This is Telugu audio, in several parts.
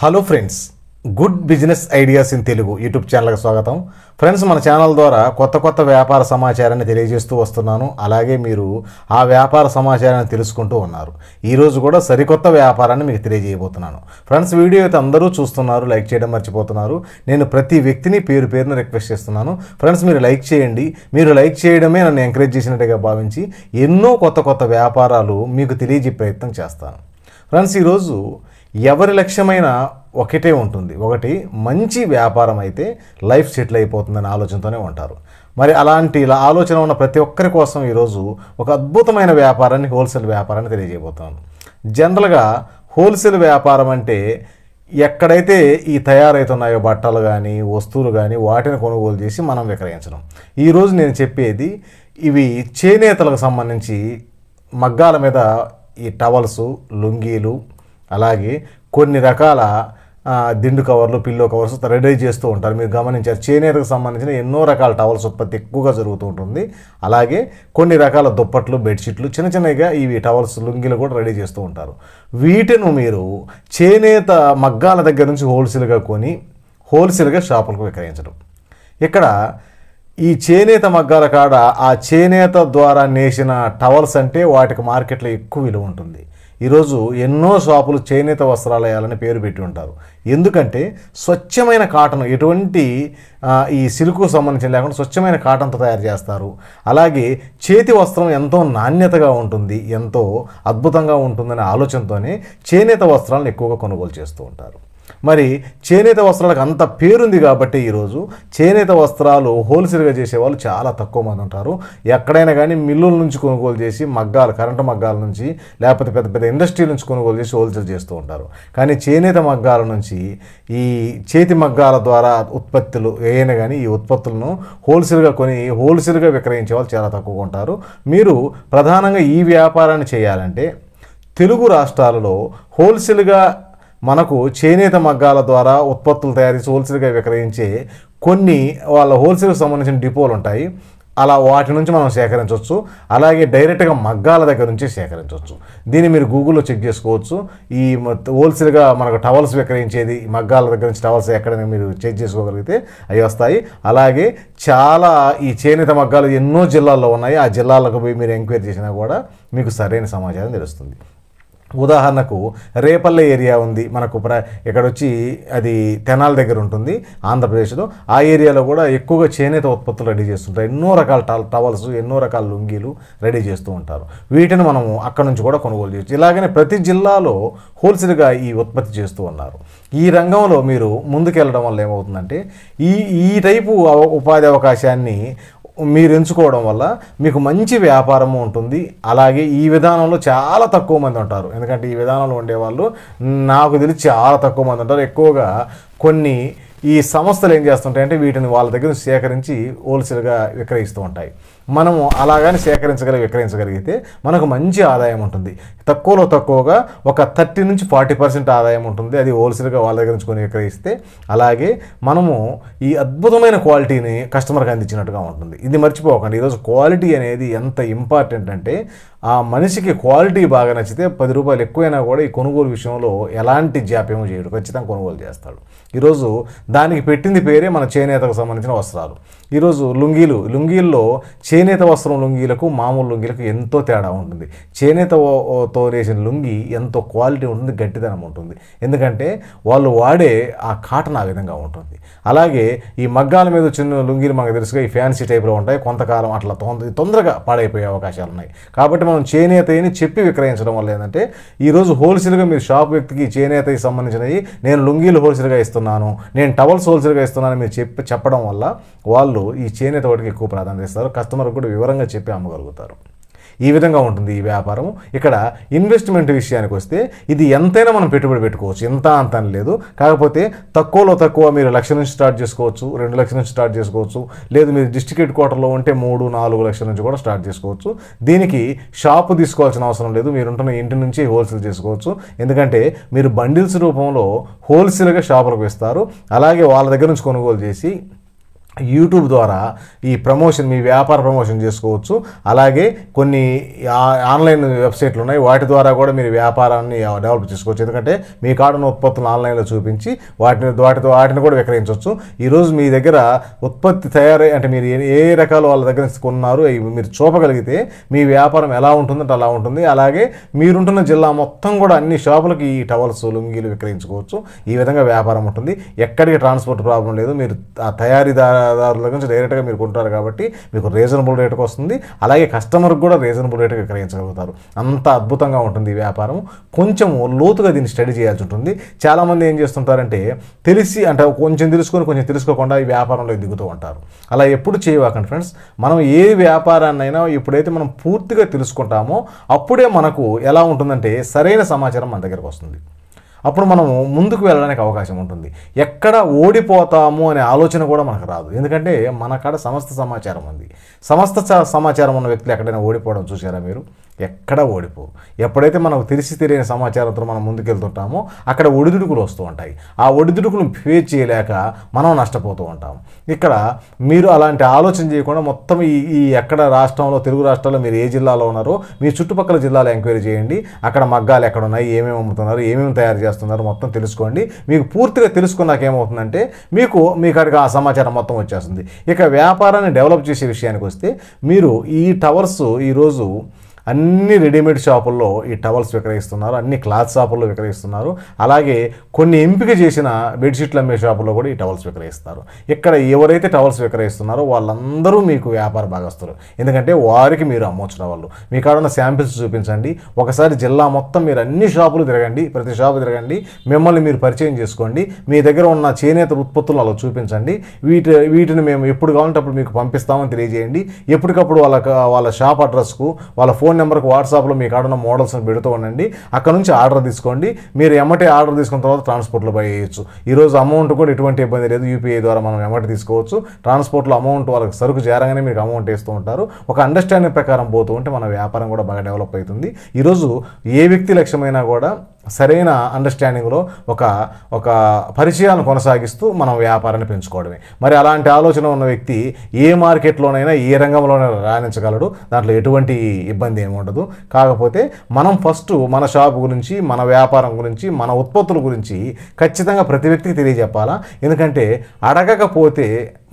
hello friends good business ideas in Telugu YouTube ఛానల్కి స్వాగతం ఫ్రెండ్స్ మన ఛానల్ ద్వారా కొత్త కొత్త వ్యాపార సమాచారాన్ని తెలియజేస్తూ వస్తున్నాను అలాగే మీరు ఆ వ్యాపార సమాచారాన్ని తెలుసుకుంటూ ఉన్నారు ఈరోజు కూడా సరికొత్త వ్యాపారాన్ని మీకు తెలియజేయబోతున్నాను ఫ్రెండ్స్ వీడియో అయితే అందరూ చూస్తున్నారు లైక్ చేయడం మర్చిపోతున్నారు నేను ప్రతి వ్యక్తిని పేరు పేరున రిక్వెస్ట్ చేస్తున్నాను ఫ్రెండ్స్ మీరు లైక్ చేయండి మీరు లైక్ చేయడమే నన్ను ఎంకరేజ్ చేసినట్టుగా భావించి ఎన్నో కొత్త కొత్త వ్యాపారాలు మీకు తెలియజే ప్రయత్నం చేస్తాను ఫ్రెండ్స్ ఈరోజు ఎవరి లక్ష్యమైనా ఒకటే ఉంటుంది ఒకటి మంచి వ్యాపారం అయితే లైఫ్ సెటిల్ అయిపోతుందనే ఆలోచనతోనే ఉంటారు మరి అలాంటి ఇలా ఆలోచన ఉన్న ప్రతి ఒక్కరి కోసం ఈరోజు ఒక అద్భుతమైన వ్యాపారాన్ని హోల్సేల్ వ్యాపారాన్ని తెలియజేయబోతున్నాను జనరల్గా హోల్సేల్ వ్యాపారం అంటే ఎక్కడైతే ఈ తయారవుతున్నాయో బట్టలు కానీ వస్తువులు కానీ వాటిని కొనుగోలు చేసి మనం విక్రయించడం ఈరోజు నేను చెప్పేది ఇవి చేనేతలకు సంబంధించి మగ్గాల మీద ఈ టవల్స్ లుంగీలు అలాగే కొన్ని రకాల దిండు కవర్లు పిల్లో కవర్స్ రెడీ చేస్తూ ఉంటారు మీరు గమనించారు చేనేతకు సంబంధించిన ఎన్నో రకాల టవల్స్ ఉత్పత్తి ఎక్కువగా జరుగుతూ ఉంటుంది అలాగే కొన్ని రకాల దుప్పట్లు బెడ్షీట్లు చిన్న చిన్నగా ఇవి టవల్స్ లుంగిలు కూడా రెడీ చేస్తూ ఉంటారు వీటిను మీరు చేనేత మగ్గాల దగ్గర నుంచి హోల్సేల్గా కొని హోల్సేల్గా షాపులకు విక్రయించడం ఇక్కడ ఈ చేనేత మగ్గాల కాడ ఆ చేనేత ద్వారా నేసిన టవల్స్ అంటే వాటికి మార్కెట్లో ఎక్కువ విలువ ఉంటుంది ఈరోజు ఎన్నో షాపులు చేనేత వస్త్రాలయాలని పేరు పెట్టి ఉంటారు ఎందుకంటే స్వచ్ఛమైన కాటన్ ఎటువంటి ఈ సిల్కు సంబంధించిన లేకుండా స్వచ్ఛమైన కాటన్తో తయారు చేస్తారు అలాగే చేతి వస్త్రం ఎంతో నాణ్యతగా ఉంటుంది ఎంతో అద్భుతంగా ఉంటుందనే ఆలోచనతోనే చేనేత వస్త్రాలను ఎక్కువగా కొనుగోలు చేస్తూ ఉంటారు మరి చేనేత వస్త్రాలకు అంత పేరుంది కాబట్టి ఈరోజు చేనేత వస్త్రాలు హోల్సేల్గా చేసేవాళ్ళు చాలా తక్కువ మంది ఉంటారు ఎక్కడైనా కానీ మిల్లుల నుంచి కొనుగోలు చేసి మగ్గాలు కరెంటు మగ్గాల నుంచి లేకపోతే పెద్ద పెద్ద ఇండస్ట్రీల నుంచి కొనుగోలు చేసి హోల్సేల్ చేస్తూ ఉంటారు కానీ చేనేత మగ్గాల నుంచి ఈ చేతి మగ్గాల ద్వారా ఉత్పత్తులు ఏవైనా కానీ ఈ ఉత్పత్తులను హోల్సేల్గా కొని హోల్సేల్గా విక్రయించే వాళ్ళు చాలా తక్కువగా ఉంటారు మీరు ప్రధానంగా ఈ వ్యాపారాన్ని చేయాలంటే తెలుగు రాష్ట్రాలలో హోల్సేల్గా మనకు చేనేత మగ్గాల ద్వారా ఉత్పత్తులు తయారీ హోల్సేల్గా విక్రయించే కొన్ని వాళ్ళ హోల్సేల్కి సంబంధించిన డిపోలు ఉంటాయి అలా వాటి నుంచి మనం సేకరించవచ్చు అలాగే డైరెక్ట్గా మగ్గాల దగ్గర నుంచి సేకరించవచ్చు దీన్ని మీరు గూగుల్లో చెక్ చేసుకోవచ్చు ఈ హోల్సేల్గా మనకు టవల్స్ విక్రయించేది మగ్గాల దగ్గర నుంచి టవల్స్ ఎక్కడైనా మీరు చెక్ చేసుకోగలిగితే అవి వస్తాయి అలాగే చాలా ఈ చేనేత మగ్గాలు ఎన్నో జిల్లాల్లో ఉన్నాయి ఆ జిల్లాలకు పోయి మీరు ఎంక్వైరీ చేసినా కూడా మీకు సరైన సమాచారం తెలుస్తుంది ఉదాహరణకు రేపల్లె ఏరియా ఉంది మనకు ప్ర ఇక్కడొచ్చి అది తెనాల దగ్గర ఉంటుంది ఆంధ్రప్రదేశ్లో ఆ ఏరియాలో కూడా ఎక్కువగా చేనేత ఉత్పత్తులు రెడీ చేస్తుంటారు ఎన్నో రకాల టవల్స్ ఎన్నో రకాల లుంగీలు రెడీ చేస్తూ ఉంటారు వీటిని మనము అక్కడ నుంచి కూడా కొనుగోలు చేయొచ్చు ఇలాగనే ప్రతి జిల్లాలో హోల్సేల్గా ఈ ఉత్పత్తి చేస్తూ ఉన్నారు ఈ రంగంలో మీరు ముందుకెళ్ళడం వల్ల ఏమవుతుందంటే ఈ ఈ టైపు ఉపాధి అవకాశాన్ని మీరు ఎంచుకోవడం వల్ల మీకు మంచి వ్యాపారము ఉంటుంది అలాగే ఈ విధానంలో చాలా తక్కువ మంది ఉంటారు ఎందుకంటే ఈ విధానంలో ఉండేవాళ్ళు నాకు తెలిసి చాలా తక్కువ మంది ఉంటారు ఎక్కువగా కొన్ని ఈ సంస్థలు ఏం చేస్తుంటాయంటే వీటిని వాళ్ళ దగ్గర సేకరించి హోల్సేల్గా విక్రయిస్తూ ఉంటాయి మనము అలాగని సేకరించగలిగి విక్రయించగలిగితే మనకు మంచి ఆదాయం ఉంటుంది తక్కువలో తక్కువగా ఒక థర్టీ నుంచి ఫార్టీ పర్సెంట్ ఆదాయం ఉంటుంది అది హోల్సేల్గా వాళ్ళ దగ్గర నుంచి కొని విక్రయిస్తే అలాగే మనము ఈ అద్భుతమైన క్వాలిటీని కస్టమర్కి అందించినట్టుగా ఉంటుంది ఇది మర్చిపోకండి ఈరోజు క్వాలిటీ అనేది ఎంత ఇంపార్టెంట్ అంటే ఆ మనిషికి క్వాలిటీ బాగా నచ్చితే పది రూపాయలు ఎక్కువైనా కూడా ఈ కొనుగోలు విషయంలో ఎలాంటి జాప్యం చేయడు ఖచ్చితంగా కొనుగోలు చేస్తాడు ఈరోజు దానికి పెట్టింది పేరే మన చేనేతకు సంబంధించిన వస్త్రాలు ఈరోజు లుంగీలు లుంగీల్లో చేనేత వస్త్రం లుంగీలకు మామూలు లుంగీలకు ఎంతో తేడా ఉంటుంది చేనేతతో వేసిన లుంగి ఎంతో క్వాలిటీ ఉంటుంది గట్టిదనం ఉంటుంది ఎందుకంటే వాళ్ళు వాడే ఆ కాటన్ ఆ విధంగా ఉంటుంది అలాగే ఈ మగ్గాల మీద చిన్న లుంగీలు మనకు తెలుసుగా ఈ ఫ్యాన్సీ టైప్లో ఉంటాయి కొంతకాలం అట్లా తొందరగా పాడైపోయే అవకాశాలు ఉన్నాయి కాబట్టి మనం మనం అని చెప్పి విక్రయించడం వల్ల ఏంటంటే ఈరోజు హోల్సేల్గా మీరు షాప్ వ్యక్తికి చేనేతకి సంబంధించినవి నేను లుంగీలు హోల్సేల్గా ఇస్తున్నాను నేను టవల్స్ హోల్సేల్గా ఇస్తున్నాను మీరు చెప్పి చెప్పడం వల్ల వాళ్ళు ఈ చేనేత వాటికి ఎక్కువ ప్రాధాన్యత ఇస్తారు కస్టమర్కి కూడా వివరంగా చెప్పి అమ్మగలుగుతారు ఈ విధంగా ఉంటుంది ఈ వ్యాపారం ఇక్కడ ఇన్వెస్ట్మెంట్ విషయానికి వస్తే ఇది ఎంతైనా మనం పెట్టుబడి పెట్టుకోవచ్చు ఎంత అంత లేదు కాకపోతే తక్కువలో తక్కువ మీరు లక్ష నుంచి స్టార్ట్ చేసుకోవచ్చు రెండు లక్షల నుంచి స్టార్ట్ చేసుకోవచ్చు లేదు మీరు డిస్టిక్ హెడ్ క్వార్టర్లో ఉంటే మూడు నాలుగు లక్షల నుంచి కూడా స్టార్ట్ చేసుకోవచ్చు దీనికి షాపు తీసుకోవాల్సిన అవసరం లేదు మీరు ఉంటున్న ఇంటి నుంచి హోల్సేల్ చేసుకోవచ్చు ఎందుకంటే మీరు బండిల్స్ రూపంలో హోల్సేల్గా షాపులకు ఇస్తారు అలాగే వాళ్ళ దగ్గర నుంచి కొనుగోలు చేసి యూట్యూబ్ ద్వారా ఈ ప్రమోషన్ మీ వ్యాపార ప్రమోషన్ చేసుకోవచ్చు అలాగే కొన్ని ఆన్లైన్ వెబ్సైట్లు ఉన్నాయి వాటి ద్వారా కూడా మీరు వ్యాపారాన్ని డెవలప్ చేసుకోవచ్చు ఎందుకంటే మీ కాడున్న ఉత్పత్తులను ఆన్లైన్లో చూపించి వాటిని వాటితో వాటిని కూడా విక్రయించవచ్చు ఈరోజు మీ దగ్గర ఉత్పత్తి తయారై అంటే మీరు ఏ రకాల వాళ్ళ దగ్గర కొన్నారు మీరు చూపగలిగితే మీ వ్యాపారం ఎలా ఉంటుందంటే అలా ఉంటుంది అలాగే మీరుంటున్న జిల్లా మొత్తం కూడా అన్ని షాపులకి ఈ టవల్స్ లుంగీలు విక్రయించుకోవచ్చు ఈ విధంగా వ్యాపారం ఉంటుంది ఎక్కడికి ట్రాన్స్పోర్ట్ ప్రాబ్లం లేదు మీరు ఆ తయారీదారు వినియోగదారుల నుంచి డైరెక్ట్గా మీరు కొంటారు కాబట్టి మీకు రీజనబుల్ రేట్కి వస్తుంది అలాగే కస్టమర్కి కూడా రీజనబుల్ రేట్కి విక్రయించగలుగుతారు అంత అద్భుతంగా ఉంటుంది ఈ వ్యాపారం కొంచెం లోతుగా దీన్ని స్టడీ చేయాల్సి ఉంటుంది చాలామంది ఏం చేస్తుంటారంటే తెలిసి అంటే కొంచెం తెలుసుకొని కొంచెం తెలుసుకోకుండా ఈ వ్యాపారంలో దిగుతూ ఉంటారు అలా ఎప్పుడు చేయవాకండి ఫ్రెండ్స్ మనం ఏ వ్యాపారాన్నైనా ఎప్పుడైతే మనం పూర్తిగా తెలుసుకుంటామో అప్పుడే మనకు ఎలా ఉంటుందంటే సరైన సమాచారం మన దగ్గరకు వస్తుంది అప్పుడు మనము ముందుకు వెళ్ళడానికి అవకాశం ఉంటుంది ఎక్కడ ఓడిపోతాము అనే ఆలోచన కూడా మనకు రాదు ఎందుకంటే మన కాడ సమస్త సమాచారం ఉంది సమస్త సమాచారం ఉన్న వ్యక్తులు ఎక్కడైనా ఓడిపోవడం చూసారా మీరు ఎక్కడ ఓడిపోవు ఎప్పుడైతే మనకు తెలిసి తెలియని సమాచారంతో మనం ముందుకెళ్తుంటామో అక్కడ ఒడిదుడుకులు వస్తూ ఉంటాయి ఆ ఒడిదుడుకులను ఫేస్ చేయలేక మనం నష్టపోతూ ఉంటాం ఇక్కడ మీరు అలాంటి ఆలోచన చేయకుండా మొత్తం ఈ ఈ ఎక్కడ రాష్ట్రంలో తెలుగు రాష్ట్రాల్లో మీరు ఏ జిల్లాలో ఉన్నారో మీ చుట్టుపక్కల జిల్లాలో ఎంక్వైరీ చేయండి అక్కడ మగ్గాలు ఎక్కడ ఉన్నాయి ఏమేమి అమ్ముతున్నారు ఏమేమి తయారు చేస్తున్నారు మొత్తం తెలుసుకోండి మీకు పూర్తిగా తెలుసుకున్నాక ఏమవుతుందంటే మీకు మీ కాడికి ఆ సమాచారం మొత్తం వచ్చేస్తుంది ఇక వ్యాపారాన్ని డెవలప్ చేసే విషయానికి వస్తే మీరు ఈ టవర్స్ ఈరోజు అన్ని రెడీమేడ్ షాపుల్లో ఈ టవల్స్ విక్రయిస్తున్నారు అన్ని క్లాత్ షాపుల్లో విక్రయిస్తున్నారు అలాగే కొన్ని ఎంపిక చేసిన బెడ్షీట్లు అమ్మే షాపుల్లో కూడా ఈ టవల్స్ విక్రయిస్తారు ఇక్కడ ఎవరైతే టవల్స్ విక్రయిస్తున్నారో వాళ్ళందరూ మీకు వ్యాపార భాగస్తులు ఎందుకంటే వారికి మీరు అమ్మొచ్చిన వాళ్ళు మీ కాడున్న శాంపిల్స్ చూపించండి ఒకసారి జిల్లా మొత్తం మీరు అన్ని షాపులు తిరగండి ప్రతి షాపు తిరగండి మిమ్మల్ని మీరు పరిచయం చేసుకోండి మీ దగ్గర ఉన్న చేనేత ఉత్పత్తులు అలా చూపించండి వీటి వీటిని మేము ఎప్పుడు కావాలంటే అప్పుడు మీకు పంపిస్తామని తెలియజేయండి ఎప్పటికప్పుడు వాళ్ళ వాళ్ళ షాప్ అడ్రస్కు వాళ్ళ ఫోన్ ఫోన్ నెంబర్కి వాట్సాప్లో మీకు ఆడున్న మోడల్స్ని పెడుతూ ఉండండి అక్కడ నుంచి ఆర్డర్ తీసుకోండి మీరు ఎమ్మటే ఆర్డర్ తీసుకున్న తర్వాత ట్రాన్స్పోర్ట్లో బై చేయొచ్చు ఈరోజు అమౌంట్ కూడా ఎటువంటి ఇబ్బంది లేదు యూపీఐ ద్వారా మనం ఎమ్మటి తీసుకోవచ్చు ట్రాన్స్పోర్ట్లో అమౌంట్ వాళ్ళకి సరుకు చేరగానే మీకు అమౌంట్ వేస్తూ ఉంటారు ఒక అండర్స్టాండింగ్ ప్రకారం పోతూ ఉంటే మన వ్యాపారం కూడా బాగా డెవలప్ అవుతుంది ఈరోజు ఏ వ్యక్తి లక్ష్యమైనా కూడా సరైన అండర్స్టాండింగ్లో ఒక ఒక పరిచయాన్ని కొనసాగిస్తూ మనం వ్యాపారాన్ని పెంచుకోవడమే మరి అలాంటి ఆలోచన ఉన్న వ్యక్తి ఏ మార్కెట్లోనైనా ఏ రంగంలోనైనా రాణించగలడు దాంట్లో ఎటువంటి ఇబ్బంది ఏమి ఉండదు కాకపోతే మనం ఫస్ట్ మన షాప్ గురించి మన వ్యాపారం గురించి మన ఉత్పత్తుల గురించి ఖచ్చితంగా ప్రతి వ్యక్తికి తెలియజెప్పాలా ఎందుకంటే అడగకపోతే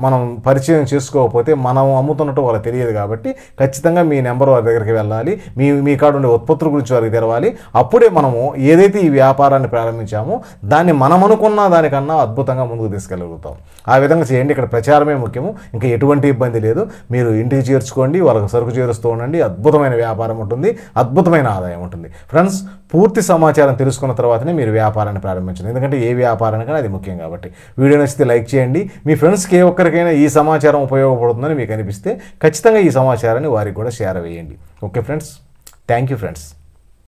మనం పరిచయం చేసుకోకపోతే మనం అమ్ముతున్నట్టు వాళ్ళకి తెలియదు కాబట్టి ఖచ్చితంగా మీ నెంబర్ వారి దగ్గరికి వెళ్ళాలి మీ మీ కాడ ఉండే ఉత్పత్తుల గురించి వారికి తెరవాలి అప్పుడే మనము ఏదైతే ఈ వ్యాపారాన్ని ప్రారంభించామో దాన్ని మనం అనుకున్న దానికన్నా అద్భుతంగా ముందుకు తీసుకెళ్ళగలుగుతాం ఆ విధంగా చేయండి ఇక్కడ ప్రచారమే ముఖ్యము ఇంకా ఎటువంటి ఇబ్బంది లేదు మీరు ఇంటికి చేర్చుకోండి వాళ్ళకి సరుకు చేరుస్తూ ఉండండి అద్భుతమైన వ్యాపారం ఉంటుంది అద్భుతమైన ఆదాయం ఉంటుంది ఫ్రెండ్స్ పూర్తి సమాచారం తెలుసుకున్న తర్వాతనే మీరు వ్యాపారాన్ని ప్రారంభించండి ఎందుకంటే ఏ వ్యాపారానికైనా అది ముఖ్యం కాబట్టి వీడియో నచ్చితే లైక్ చేయండి మీ ఫ్రెండ్స్కి ఏ ఒక్క ఒక్కరికైనా ఈ సమాచారం ఉపయోగపడుతుందని మీకు అనిపిస్తే ఖచ్చితంగా ఈ సమాచారాన్ని వారికి కూడా షేర్ వేయండి okay friends thank you friends